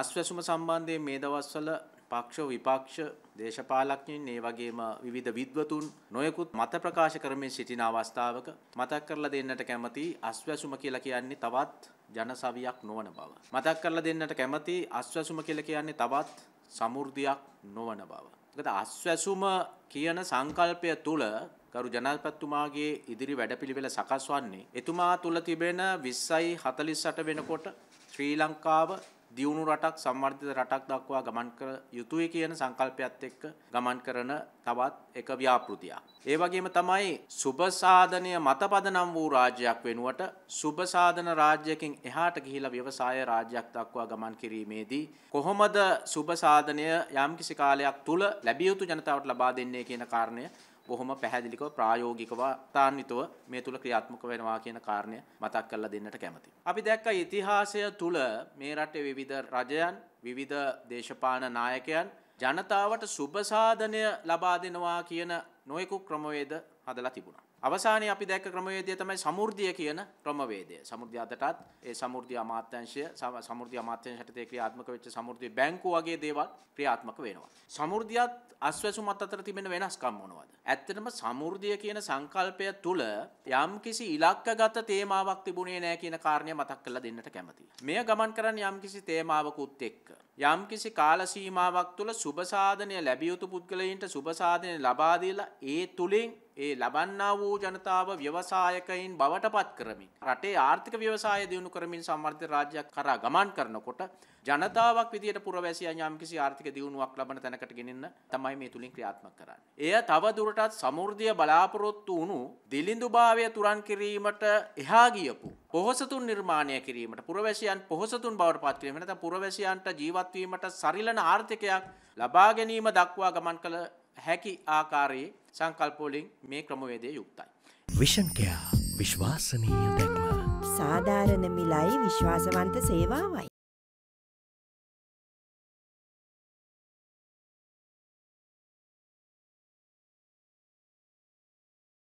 අස්වැසුම සම්බන්ධයෙන් මේ දවස්වල පක්ෂ විපක්ෂ දේශපාලඥයින් ඒ වගේම විවිධ විද්වතුන් නොයෙකුත් මත ප්‍රකාශ කරමින් සිටින අවස්ථාවක මතක් කරලා දෙන්නට කැමති අස්වැසුම කියලා කියන්නේ තවත් ජනසවියක් නොවන බව. මතක් කරලා දෙන්නට කැමති අස්වැසුම කියලා කියන්නේ තවත් සමෘද්ධියක් නොවන බව. මොකද අස්වැසුම කියන සංකල්පය තුල ගරු ජනාධිපතිතුමාගේ ඉදිරි වැඩපිළිවෙල සකස් වන්නේ එතුමා තුල තිබෙන 20යි 48 වෙනකොට ශ්‍රී ලංකාව දියුණු රටක් සම්වර්ධිත රටක් දක්වා ගමන් කර යුතුය කියන සංකල්පයත් එක්ක ගමන් කරන තවත් එක ව්‍යාපෘතියක්. ඒ වගේම තමයි සුබසාධනය මතපදනම් වූ රාජ්‍යයක් වෙනුවට සුබසාධන රාජ්‍යකින් එහාට ගිහිලා ව්‍යවසාය රාජ්‍යයක් දක්වා ගමන් කිරීමේදී කොහොමද සුබසාධනය යම්කිසි කාලයක් තුල ලැබිය යුතු ජනතාවට ලබා දෙන්නේ කියන කාරණය බොහොම පැහැදිලිකව ප්‍රායෝගිකව තාන්විතව මේ තුල ක්‍රියාත්මක වෙනවා කියන කාරණය මතක් කරලා දෙන්නට කැමතියි. අපි දැක්ක ඉතිහාසය තුල මේ රටේ විවිධ රජයන් විවිධ දේශපාලන නායකයන් ජනතාවට සුබ සාධනය ලබා දෙනවා කියන නොයෙකුත් ක්‍රමවේද හදලා තිබුණා. අවසානයේ අපි දැක්ක ක්‍රමවේදය තමයි සමෘද්ධිය කියන ක්‍රමවේදය. සමෘද්ධිය අදටත් ඒ සමෘද්ධිය අමාත්‍යංශය සමෘද්ධිය අමාත්‍යංශ යටතේ ක්‍රියාත්මක වෙච්ච සමෘද්ධිය බැංකු වගේ දේවල් ක්‍රියාත්මක වෙනවා. සමෘද්ධියත් අස්වැසුමත් අතර තිබෙන වෙනස්කම් මොනවද? ඇත්තටම සමෘද්ධිය කියන සංකල්පය තුල යම්කිසි ඉලක්කගත තේමාවක් තිබුණේ නැහැ කියන කාරණය මතක් කරලා දෙන්නට කැමතියි. මෙය ගමන් කරන්නේ යම්කිසි තේමාවකුත් එක්ක. යම්කිසි කාල සීමාවක් තුල සුබ සාධනය ලැබිය යුතු පුද්ගලයින්ට සුබ සාධනය ලබා දීලා ඒ තුලින් ඒ ලබන්නා වූ ජනතාව ව්‍යවසායකයින් බවට පත් කරමින්. රටේ ආර්ථික ව්‍යවසාය දියුණු කරමින් සම්වර්ධ රාජ්‍යයක් කරා ගමන් කරනකොට ජනතාවක් විදියට පුරවැසිය යම්කිසි ආර්ථික දියුණුවක් ලබන තැනකට ගෙනන්න තමයි මේ තුළින් ක්‍රියාත්මක කරන්න. එය තව දුරටත් සමෘද්ධිය බලාපොරොත්තු වුණු දිලිඳු භාවය තුරන් කිරීමට එහා ගියපු. පොහොසතුන් නිර්මාණය කිරීමට පුරවැසියන් පොහොසතුන් බවට පත්වීමට පුරවැසියන්ට ජීවත්වීමට සරිලන ආර්ථිකයක් ලබා ගැනීම දක්වා ගමන් කළ හැකි ආකාරයේ සංකල්ප වලින් මේ ක්‍රමවේදය යුක්තයි. විෂන්කයා විශ්වාසනීය දැක්ම සාධාරණ මිලයි විශ්වාසවන්ත සේවාවයි.